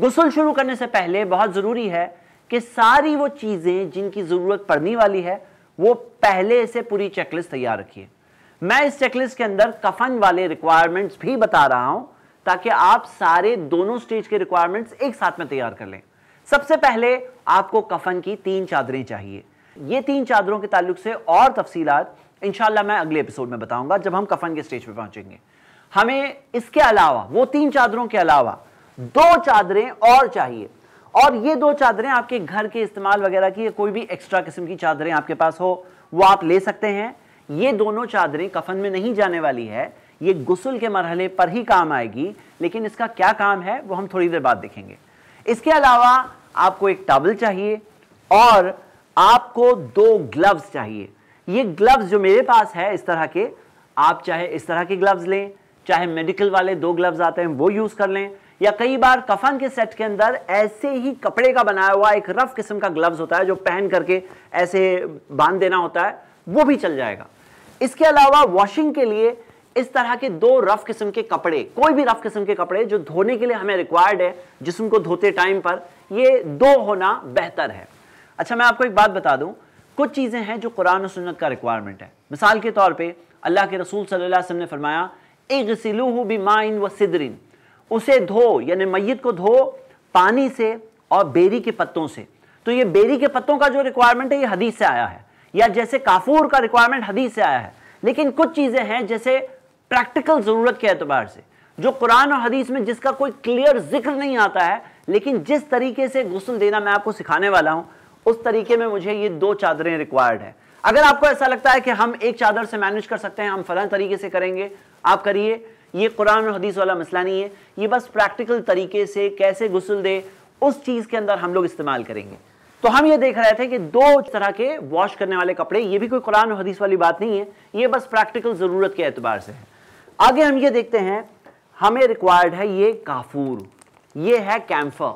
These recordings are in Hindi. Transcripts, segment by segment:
गुसल शुरू करने से पहले बहुत ज़रूरी है कि सारी वो चीज़ें जिनकी ज़रूरत पड़ने वाली है वो पहले से पूरी चेकलिस्ट तैयार रखिए मैं इस चेकलिस्ट के अंदर कफन वाले रिक्वायरमेंट्स भी बता रहा हूं ताकि आप सारे दोनों स्टेज के रिक्वायरमेंट्स एक साथ में तैयार कर लें सबसे पहले आपको कफन की तीन चादरें चाहिए ये तीन चादरों के ताल्लुक से और तफसीलात इनशाला मैं अगले एपिसोड में बताऊंगा जब हम कफन के स्टेज पर पहुंचेंगे हमें इसके अलावा वो तीन चादरों के अलावा दो चादरें और चाहिए और ये दो चादरें आपके घर के इस्तेमाल वगैरह की कोई भी एक्स्ट्रा किस्म की चादरें आपके पास हो वो आप ले सकते हैं ये दोनों चादरें कफन में नहीं जाने वाली है ये गुसल के मरहले पर ही काम आएगी लेकिन इसका क्या काम है वो हम थोड़ी देर बाद देखेंगे इसके अलावा आपको एक टावल चाहिए और आपको दो ग्लव्स चाहिए ये ग्लव्स जो मेरे पास है इस तरह के आप चाहे इस तरह के ग्लव्स लें चाहे मेडिकल वाले दो ग्लव्स आते हैं वो यूज़ कर लें या कई बार कफन के सेट के अंदर ऐसे ही कपड़े का बनाया हुआ एक रफ किस्म का ग्लव्स होता है जो पहन करके ऐसे बांध देना होता है वो भी चल जाएगा इसके अलावा वॉशिंग के लिए इस तरह के दो रफ किस्म के कपड़े कोई भी रफ किस्म के कपड़े जो धोने के लिए हमें रिक्वायर्ड है जिसम को धोते टाइम पर ये दो होना बेहतर है अच्छा मैं आपको एक बात बता दूं कुछ चीज़ें हैं जो कुरान और सुन्नत का रिक्वायरमेंट है मिसाल के तौर पे अल्लाह के रसूल सल्लल्लाहु अलैहि वसल्लम ने फरमाया ए गसिलू भी माइन व सिदरिन उसे धो यानी मैत को धो पानी से और बेरी के पत्तों से तो ये बेरी के पत्तों का जो रिक्वायरमेंट है ये हदीस से आया है या जैसे काफूर का रिक्वायरमेंट हदीस से आया है लेकिन कुछ चीज़ें हैं जैसे प्रैक्टिकल ज़रूरत के एतबार से जो कुरान और हदीस में जिसका कोई क्लियर जिक्र नहीं आता है लेकिन जिस तरीके से गुसल देना मैं आपको सिखाने वाला हूँ उस तरीके में मुझे ये दो चादरें रिक्वायर्ड है अगर आपको ऐसा लगता है कि हम एक चादर से मैनेज कर सकते हैं हम फलन तरीके से करेंगे आप करिए ये कुरान और हदीस वाला मसला नहीं है ये बस प्रैक्टिकल तरीके से कैसे गुसल दे उस चीज़ के अंदर हम लोग इस्तेमाल करेंगे तो हम ये देख रहे थे कि दो तरह के वॉश करने वाले कपड़े ये भी कोई कुरान और हदीस वाली बात नहीं है ये बस प्रैक्टिकल ज़रूरत के एतबार से है आगे हम ये देखते हैं हमें रिक्वायर्ड है ये काफूर ये है कैम्फर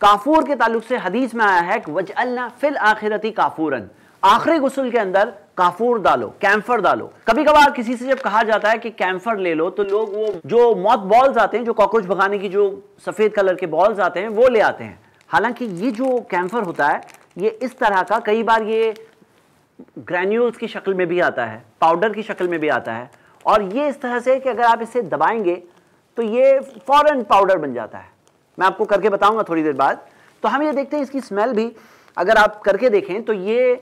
काफूर के ताल्लुक से हदीस में आया है कि वजअलना फिल आखिरती काफूरन आखिरी गुसल के अंदर काफूर डालो कैंफर डालो कभी कभार किसी से जब कहा जाता है कि कैंफर ले लो तो लोग वो जो मौत बॉल्स आते हैं जो कॉकरोच भगाने की जो सफ़ेद कलर के बॉल्स आते हैं वो ले आते हैं हालांकि ये जो कैंफर होता है ये इस तरह का कई बार ये ग्रैन्यूल्स की शक्ल में भी आता है पाउडर की शक्ल में भी आता है और ये इस तरह से कि अगर आप इसे दबाएंगे तो ये फॉरन पाउडर बन जाता है मैं आपको करके बताऊंगा थोड़ी देर बाद तो हम ये देखते हैं इसकी स्मेल भी अगर आप करके देखें तो ये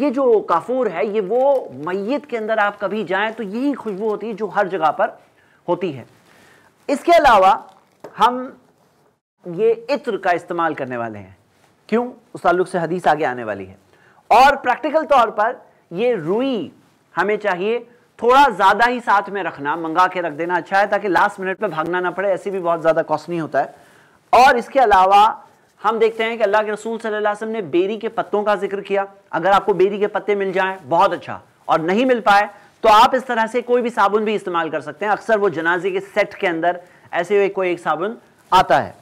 ये जो काफूर है ये वो मैत के अंदर आप कभी जाएं तो यही खुशबू होती है जो हर जगह पर होती है इसके अलावा हम ये इत्र का इस्तेमाल करने वाले हैं क्यों उस ताल्लुक से हदीस आगे आने वाली है और प्रैक्टिकल तौर पर ये रुई हमें चाहिए थोड़ा ज़्यादा ही साथ में रखना मंगा के रख देना अच्छा है ताकि लास्ट मिनट में भागना ना पड़े ऐसे भी बहुत ज़्यादा कॉस्टली होता है और इसके अलावा हम देखते हैं कि अल्लाह के रसूल सल्लल्लाहु अलैहि वसल्लम ने बेरी के पत्तों का जिक्र किया अगर आपको बेरी के पत्ते मिल जाएं बहुत अच्छा और नहीं मिल पाए तो आप इस तरह से कोई भी साबुन भी इस्तेमाल कर सकते हैं अक्सर वो जनाजे के सेट के अंदर ऐसे कोई एक साबुन आता है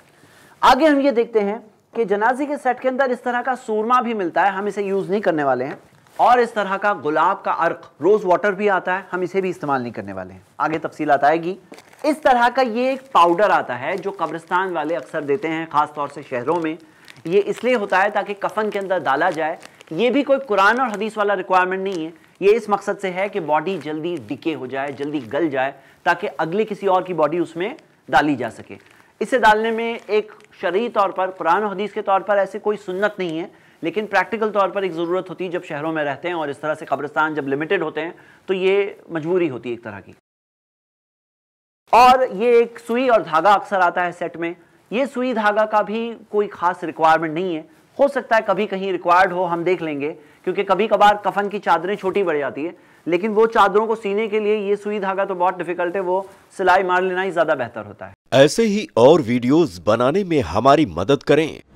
आगे हम ये देखते हैं कि जनाजे के सेट के अंदर इस तरह का सूरमा भी मिलता है हम इसे यूज़ नहीं करने वाले हैं और इस तरह का गुलाब का अर्क रोज़ वाटर भी आता है हम इसे भी इस्तेमाल नहीं करने वाले हैं आगे तफसीलात आएगी इस तरह का ये एक पाउडर आता है जो कब्रिस्तान वाले अक्सर देते हैं ख़ास तौर से शहरों में ये इसलिए होता है ताकि कफन के अंदर डाला जाए ये भी कोई कुरान और हदीस वाला रिक्वायरमेंट नहीं है ये इस मकसद से है कि बॉडी जल्दी डिके हो जाए जल्दी गल जाए ताकि अगले किसी और की बॉडी उसमें डाली जा सके इसे डालने में एक शरी तौर पर कुरान और हदीस के तौर पर ऐसे कोई सुन्नत नहीं है लेकिन प्रैक्टिकल तौर पर एक ज़रूरत होती है जब शहरों में रहते हैं और इस तरह से कब्रिस्तान जब लिमिटेड होते हैं तो ये मजबूरी होती है एक तरह की और ये एक सुई और धागा अक्सर आता है सेट में ये सुई धागा का भी कोई खास रिक्वायरमेंट नहीं है हो सकता है कभी कहीं रिक्वायर्ड हो हम देख लेंगे क्योंकि कभी कभार कफन की चादरें छोटी पड़ जाती है लेकिन वो चादरों को सीने के लिए ये सुई धागा तो बहुत डिफिकल्ट है वो सिलाई मार लेना ही ज्यादा बेहतर होता है ऐसे ही और वीडियोस बनाने में हमारी मदद करें